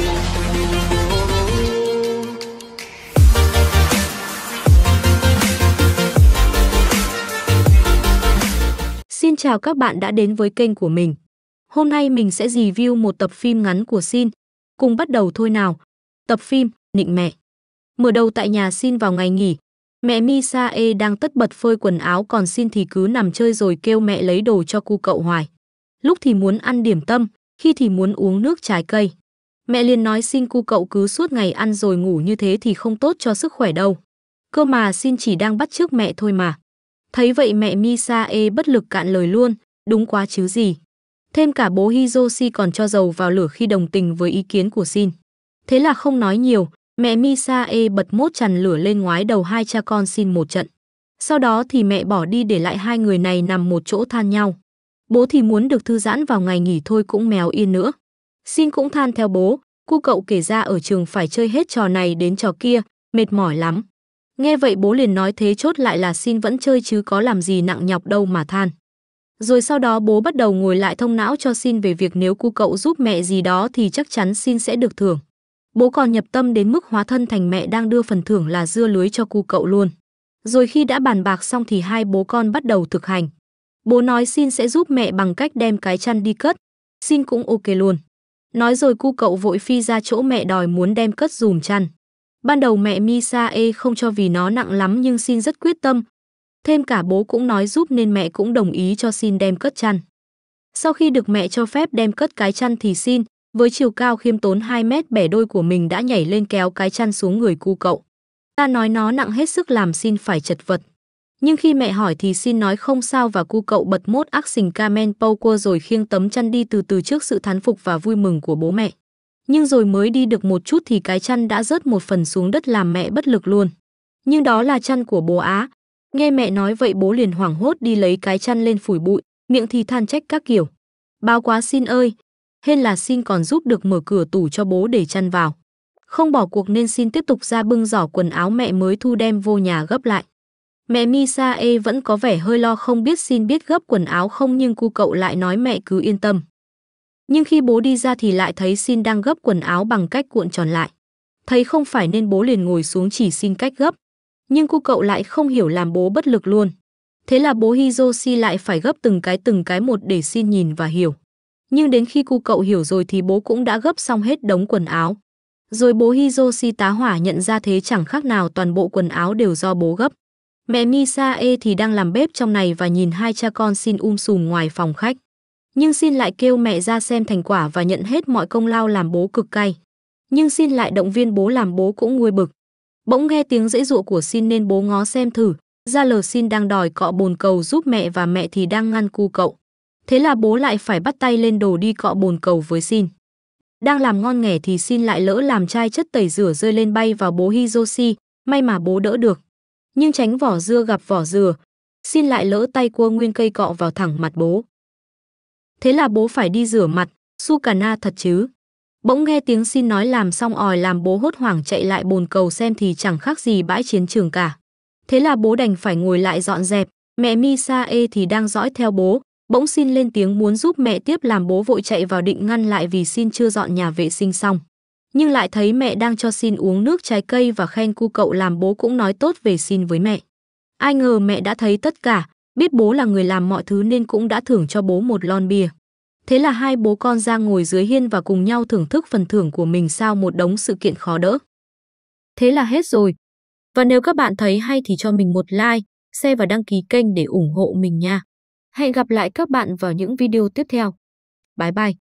Xin chào các bạn đã đến với kênh của mình. Hôm nay mình sẽ review một tập phim ngắn của Xin. Cùng bắt đầu thôi nào. Tập phim Nịnh mẹ. Mở đầu tại nhà Xin vào ngày nghỉ, mẹ Misae đang tất bật phơi quần áo còn Xin thì cứ nằm chơi rồi kêu mẹ lấy đồ cho cu cậu hoài. Lúc thì muốn ăn điểm tâm, khi thì muốn uống nước trái cây. Mẹ liền nói xin cu cậu cứ suốt ngày ăn rồi ngủ như thế thì không tốt cho sức khỏe đâu. Cơ mà xin chỉ đang bắt trước mẹ thôi mà. Thấy vậy mẹ Misa e bất lực cạn lời luôn, đúng quá chứ gì. Thêm cả bố Hizoshi còn cho dầu vào lửa khi đồng tình với ý kiến của Xin. Thế là không nói nhiều, mẹ Misa e bật mốt chằn lửa lên ngoái đầu hai cha con Xin một trận. Sau đó thì mẹ bỏ đi để lại hai người này nằm một chỗ than nhau. Bố thì muốn được thư giãn vào ngày nghỉ thôi cũng mèo yên nữa. Xin cũng than theo bố, cu cậu kể ra ở trường phải chơi hết trò này đến trò kia, mệt mỏi lắm. Nghe vậy bố liền nói thế chốt lại là xin vẫn chơi chứ có làm gì nặng nhọc đâu mà than. Rồi sau đó bố bắt đầu ngồi lại thông não cho xin về việc nếu cu cậu giúp mẹ gì đó thì chắc chắn xin sẽ được thưởng. Bố còn nhập tâm đến mức hóa thân thành mẹ đang đưa phần thưởng là dưa lưới cho cu cậu luôn. Rồi khi đã bàn bạc xong thì hai bố con bắt đầu thực hành. Bố nói xin sẽ giúp mẹ bằng cách đem cái chăn đi cất. Xin cũng ok luôn. Nói rồi cu cậu vội phi ra chỗ mẹ đòi muốn đem cất dùm chăn. Ban đầu mẹ Misae không cho vì nó nặng lắm nhưng xin rất quyết tâm. Thêm cả bố cũng nói giúp nên mẹ cũng đồng ý cho xin đem cất chăn. Sau khi được mẹ cho phép đem cất cái chăn thì xin, với chiều cao khiêm tốn 2 mét bẻ đôi của mình đã nhảy lên kéo cái chăn xuống người cu cậu. Ta nói nó nặng hết sức làm xin phải chật vật. Nhưng khi mẹ hỏi thì xin nói không sao và cu cậu bật mốt ác xình Kamen Power rồi khiêng tấm chăn đi từ từ trước sự thán phục và vui mừng của bố mẹ. Nhưng rồi mới đi được một chút thì cái chăn đã rớt một phần xuống đất làm mẹ bất lực luôn. Nhưng đó là chăn của bố Á. Nghe mẹ nói vậy bố liền hoảng hốt đi lấy cái chăn lên phủi bụi, miệng thì than trách các kiểu. Bao quá xin ơi, hên là xin còn giúp được mở cửa tủ cho bố để chăn vào. Không bỏ cuộc nên xin tiếp tục ra bưng giỏ quần áo mẹ mới thu đem vô nhà gấp lại. Mẹ Misae vẫn có vẻ hơi lo không biết xin biết gấp quần áo không nhưng cu cậu lại nói mẹ cứ yên tâm. Nhưng khi bố đi ra thì lại thấy xin đang gấp quần áo bằng cách cuộn tròn lại. Thấy không phải nên bố liền ngồi xuống chỉ xin cách gấp. Nhưng cu cậu lại không hiểu làm bố bất lực luôn. Thế là bố Hizoshi lại phải gấp từng cái từng cái một để xin nhìn và hiểu. Nhưng đến khi cu cậu hiểu rồi thì bố cũng đã gấp xong hết đống quần áo. Rồi bố Hizoshi tá hỏa nhận ra thế chẳng khác nào toàn bộ quần áo đều do bố gấp. Mẹ Misae thì đang làm bếp trong này và nhìn hai cha con xin um sùm ngoài phòng khách. Nhưng xin lại kêu mẹ ra xem thành quả và nhận hết mọi công lao làm bố cực cay. Nhưng xin lại động viên bố làm bố cũng nguôi bực. Bỗng nghe tiếng dễ dụa của xin nên bố ngó xem thử, ra lờ xin đang đòi cọ bồn cầu giúp mẹ và mẹ thì đang ngăn cu cậu. Thế là bố lại phải bắt tay lên đồ đi cọ bồn cầu với xin. Đang làm ngon nghẻ thì xin lại lỡ làm chai chất tẩy rửa rơi lên bay vào bố Hizoshi, may mà bố đỡ được nhưng tránh vỏ dưa gặp vỏ dừa. Xin lại lỡ tay cua nguyên cây cọ vào thẳng mặt bố. Thế là bố phải đi rửa mặt, su cà na thật chứ. Bỗng nghe tiếng xin nói làm xong ỏi làm bố hốt hoảng chạy lại bồn cầu xem thì chẳng khác gì bãi chiến trường cả. Thế là bố đành phải ngồi lại dọn dẹp, mẹ Misa E thì đang dõi theo bố, bỗng xin lên tiếng muốn giúp mẹ tiếp làm bố vội chạy vào định ngăn lại vì xin chưa dọn nhà vệ sinh xong nhưng lại thấy mẹ đang cho xin uống nước trái cây và khen cu cậu làm bố cũng nói tốt về xin với mẹ. Ai ngờ mẹ đã thấy tất cả, biết bố là người làm mọi thứ nên cũng đã thưởng cho bố một lon bia. Thế là hai bố con ra ngồi dưới hiên và cùng nhau thưởng thức phần thưởng của mình sau một đống sự kiện khó đỡ. Thế là hết rồi. Và nếu các bạn thấy hay thì cho mình một like, share và đăng ký kênh để ủng hộ mình nha. Hẹn gặp lại các bạn vào những video tiếp theo. Bye bye!